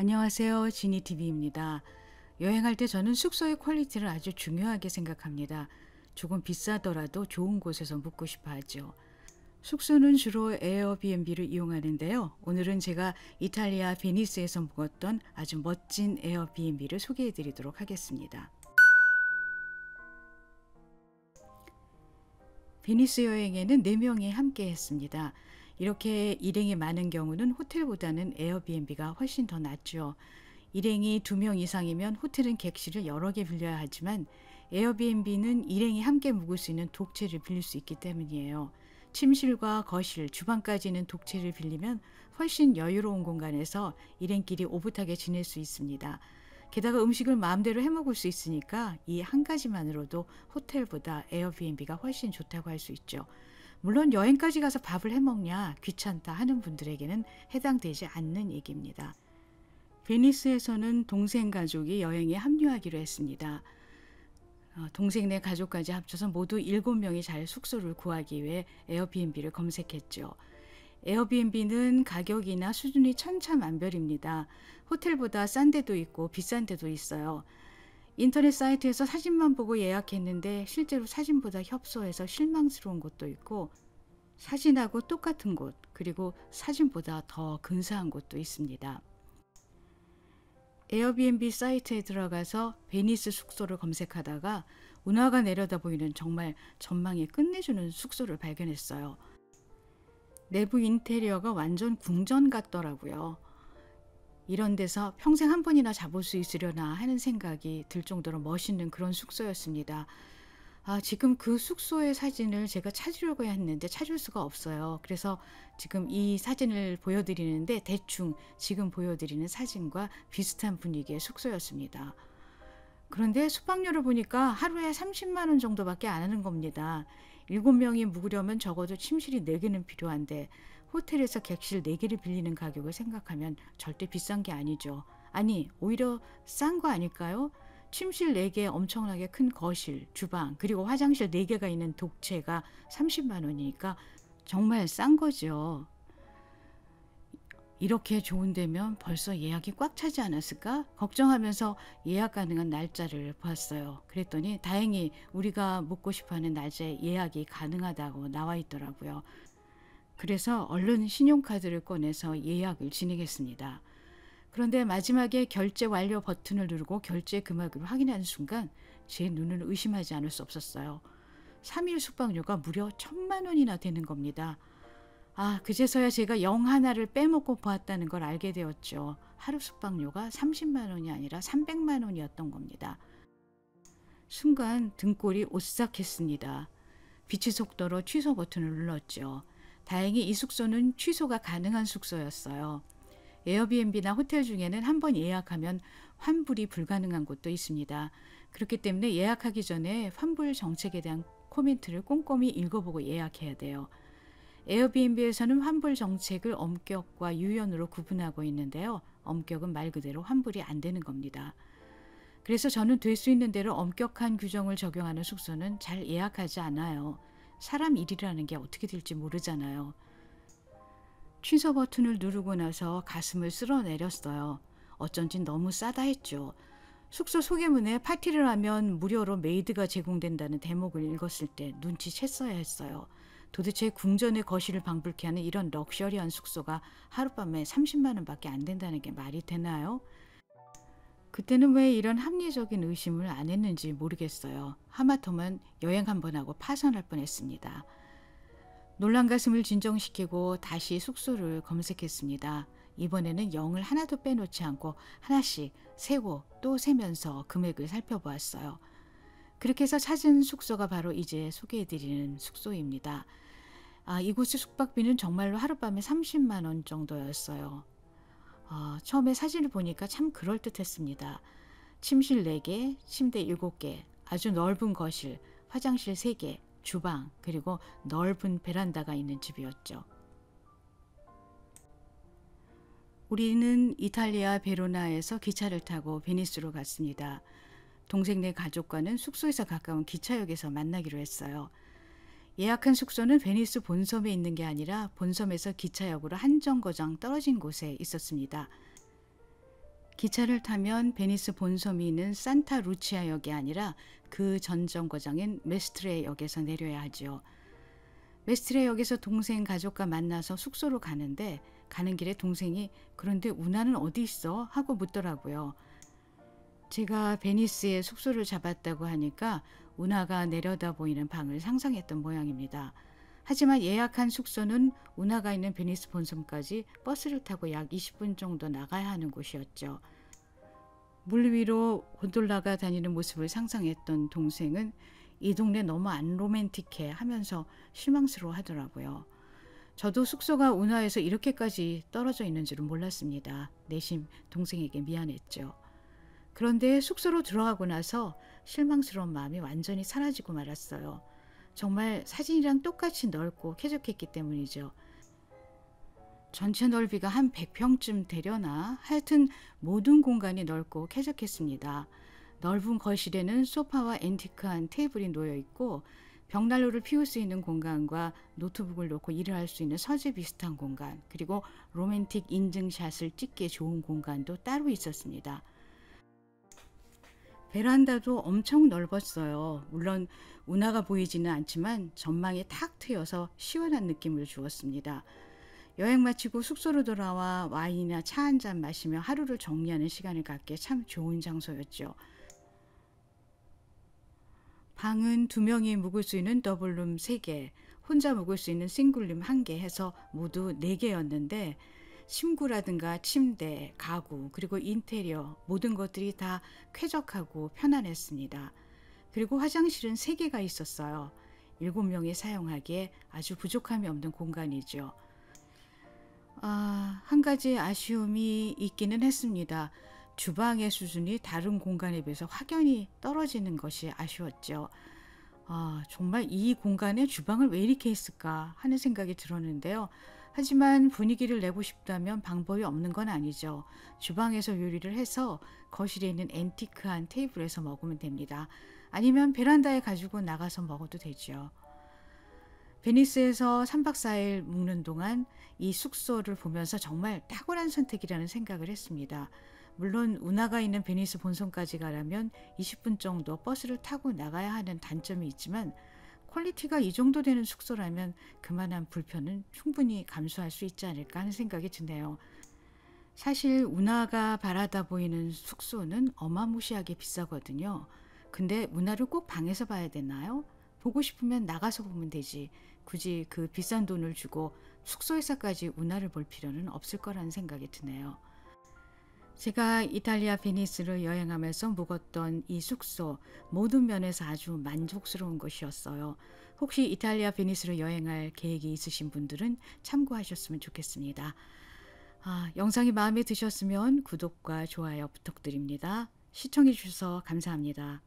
안녕하세요. 지니TV입니다. 여행할 때 저는 숙소의 퀄리티를 아주 중요하게 생각합니다. 조금 비싸더라도 좋은 곳에서 묵고 싶어 하죠. 숙소는 주로 에어비앤비를 이용하는데요. 오늘은 제가 이탈리아 베니스에서 묵었던 아주 멋진 에어비앤비를 소개해 드리도록 하겠습니다. 베니스 여행에는 4명이 함께 했습니다. 이렇게 일행이 많은 경우는 호텔보다는 에어비앤비가 훨씬 더 낫죠. 일행이 두 명 이상이면 호텔은 객실을 여러 개 빌려야 하지만 에어비앤비는 일행이 함께 묵을 수 있는 독채를 빌릴 수 있기 때문이에요. 침실과 거실, 주방까지는 독채를 빌리면 훨씬 여유로운 공간에서 일행끼리 오붓하게 지낼 수 있습니다. 게다가 음식을 마음대로 해먹을 수 있으니까 이 한 가지만으로도 호텔보다 에어비앤비가 훨씬 좋다고 할 수 있죠. 물론 여행까지 가서 밥을 해 먹냐 귀찮다 하는 분들에게는 해당되지 않는 얘기입니다. 베니스에서는 동생 가족이 여행에 합류하기로 했습니다. 어, 동생 네 가족까지 합쳐서 모두 7명이 잘 숙소를 구하기 위해 에어비앤비를 검색했죠. 에어비앤비는 가격이나 수준이 천차만별입니다. 호텔보다 싼 데도 있고 비싼 데도 있어요. 인터넷 사이트에서 사진만 보고 예약했는데 실제로 사진보다 협소해서 실망스러운 곳도 있고 사진하고 똑같은 곳 그리고 사진보다 더 근사한 곳도 있습니다. 에어비앤비 사이트에 들어가서 베니스 숙소를 검색하다가 운하가 내려다 보이는 정말 전망이 끝내주는 숙소를 발견했어요. 내부 인테리어가 완전 궁전 같더라고요. 이런 데서 평생 한 번이나 잡을 수 있으려나 하는 생각이 들 정도로 멋있는 그런 숙소였습니다. 아, 지금 그 숙소의 사진을 제가 찾으려고 했는데 찾을 수가 없어요. 그래서 지금 이 사진을 보여드리는데 대충 지금 보여드리는 사진과 비슷한 분위기의 숙소였습니다. 그런데 숙박료를 보니까 하루에 30만 원 정도밖에 안 하는 겁니다. 7명이 묵으려면 적어도 침실이 4개는 필요한데 호텔에서 객실 4개를 빌리는 가격을 생각하면 절대 비싼 게 아니죠. 아니, 오히려 싼 거 아닐까요? 침실 4개 엄청나게 큰 거실, 주방, 그리고 화장실 4개가 있는 독채가 30만 원이니까 정말 싼 거죠. 이렇게 좋은 데면 벌써 예약이 꽉 차지 않았을까? 걱정하면서 예약 가능한 날짜를 봤어요. 그랬더니 다행히 우리가 묵고 싶어 하는 날짜에 예약이 가능하다고 나와 있더라고요. 그래서 얼른 신용카드를 꺼내서 예약을 진행했습니다. 그런데 마지막에 결제 완료 버튼을 누르고 결제 금액을 확인하는 순간 제 눈을 의심하지 않을 수 없었어요. 3일 숙박료가 무려 천만 원이나 되는 겁니다. 아, 그제서야 제가 영 하나를 빼먹고 보았다는 걸 알게 되었죠. 하루 숙박료가 30만 원이 아니라 300만 원이었던 겁니다. 순간 등골이 오싹했습니다. 빛의 속도로 취소 버튼을 눌렀죠. 다행히 이 숙소는 취소가 가능한 숙소였어요. 에어비앤비나 호텔 중에는 한 번 예약하면 환불이 불가능한 곳도 있습니다. 그렇기 때문에 예약하기 전에 환불 정책에 대한 코멘트를 꼼꼼히 읽어보고 예약해야 돼요. 에어비앤비에서는 환불 정책을 엄격과 유연으로 구분하고 있는데요. 엄격은 말 그대로 환불이 안 되는 겁니다. 그래서 저는 될 수 있는 대로 엄격한 규정을 적용하는 숙소는 잘 예약하지 않아요. 사람 일이라는 게 어떻게 될지 모르잖아요. 취소 버튼을 누르고 나서 가슴을 쓸어내렸어요. 어쩐지 너무 싸다 했죠. 숙소 소개문에 파티를 하면 무료로 메이드가 제공된다는 대목을 읽었을 때 눈치챘어야 했어요. 도대체 궁전의 거실을 방불케 하는 이런 럭셔리한 숙소가 하룻밤에 30만 원밖에 안 된다는 게 말이 되나요? 그때는 왜 이런 합리적인 의심을 안 했는지 모르겠어요. 하마터면 여행 한번 하고 파산할 뻔했습니다. 놀란 가슴을 진정시키고 다시 숙소를 검색했습니다. 이번에는 영을 하나도 빼놓지 않고 하나씩 세고 또 세면서 금액을 살펴보았어요. 그렇게 해서 찾은 숙소가 바로 이제 소개해드리는 숙소입니다. 아, 이곳의 숙박비는 정말로 하룻밤에 30만 원 정도였어요. 어, 처음에 사진을 보니까 참 그럴듯했습니다. 침실 4개, 침대 7개, 아주 넓은 거실, 화장실 3개, 주방, 그리고 넓은 베란다가 있는 집이었죠. 우리는 이탈리아 베로나에서 기차를 타고 베니스로 갔습니다. 동생네 가족과는 숙소에서 가까운 기차역에서 만나기로 했어요. 예약한 숙소는 베니스 본섬에 있는 게 아니라 본섬에서 기차역으로 한 정거장 떨어진 곳에 있었습니다. 기차를 타면 베니스 본섬이 있는 산타 루치아 역이 아니라 그 전 정거장인 메스트레 역에서 내려야 하지요. 메스트레 역에서 동생 가족과 만나서 숙소로 가는데 가는 길에 동생이 그런데 운하는 어디 있어? 하고 묻더라고요. 제가 베니스에 숙소를 잡았다고 하니까 운하가 내려다 보이는 방을 상상했던 모양입니다. 하지만 예약한 숙소는 운하가 있는 베니스 본섬까지 버스를 타고 약 20분 정도 나가야 하는 곳이었죠. 물 위로 곤돌라가 다니는 모습을 상상했던 동생은 이 동네 너무 안 로맨틱해 하면서 실망스러워 하더라고요. 저도 숙소가 운하에서 이렇게까지 떨어져 있는 줄은 몰랐습니다. 내심 동생에게 미안했죠. 그런데 숙소로 들어가고 나서 실망스러운 마음이 완전히 사라지고 말았어요. 정말 사진이랑 똑같이 넓고 쾌적했기 때문이죠. 전체 넓이가 한 100평쯤 되려나 하여튼 모든 공간이 넓고 쾌적했습니다. 넓은 거실에는 소파와 앤티크한 테이블이 놓여 있고 벽난로를 피울 수 있는 공간과 노트북을 놓고 일을 할 수 있는 서재 비슷한 공간 그리고 로맨틱 인증샷을 찍기에 좋은 공간도 따로 있었습니다. 베란다도 엄청 넓었어요. 물론 운하가 보이지는 않지만 전망이 탁 트여서 시원한 느낌을 주었습니다. 여행 마치고 숙소로 돌아와 와인이나 차 한 잔 마시며 하루를 정리하는 시간을 갖기에 참 좋은 장소였죠. 방은 두 명이 묵을 수 있는 더블룸 3개, 혼자 묵을 수 있는 싱글룸 1개 해서 모두 4개였는데 심구라든가 침대, 가구, 그리고 인테리어 모든 것들이 다 쾌적하고 편안했습니다. 그리고 화장실은 3개가 있었어요. 7명이 사용하기에 아주 부족함이 없는 공간이죠. 아, 한 가지 아쉬움이 있기는 했습니다. 주방의 수준이 다른 공간에 비해서 확연히 떨어지는 것이 아쉬웠죠. 아, 정말 이 공간에 주방을 왜 이렇게 했을까 하는 생각이 들었는데요. 하지만 분위기를 내고 싶다면 방법이 없는 건 아니죠. 주방에서 요리를 해서 거실에 있는 앤티크한 테이블에서 먹으면 됩니다. 아니면 베란다에 가지고 나가서 먹어도 되죠. 베니스에서 3박 4일 묵는 동안 이 숙소를 보면서 정말 탁월한 선택이라는 생각을 했습니다. 물론 운하가 있는 베니스 본선까지 가려면 20분 정도 버스를 타고 나가야 하는 단점이 있지만 퀄리티가 이 정도 되는 숙소라면 그만한 불편은 충분히 감수할 수 있지 않을까 하는 생각이 드네요. 사실 운하가 바라다 보이는 숙소는 어마무시하게 비싸거든요. 근데 운하를 꼭 방에서 봐야 되나요? 보고 싶으면 나가서 보면 되지. 굳이 그 비싼 돈을 주고 숙소에서까지 운하를 볼 필요는 없을 거라는 생각이 드네요. 제가 이탈리아 베니스를 여행하면서 묵었던 이 숙소 모든 면에서 아주 만족스러운 곳이었어요. 혹시 이탈리아 베니스를 여행할 계획이 있으신 분들은 참고하셨으면 좋겠습니다. 아, 영상이 마음에 드셨으면 구독과 좋아요 부탁드립니다. 시청해 주셔서 감사합니다.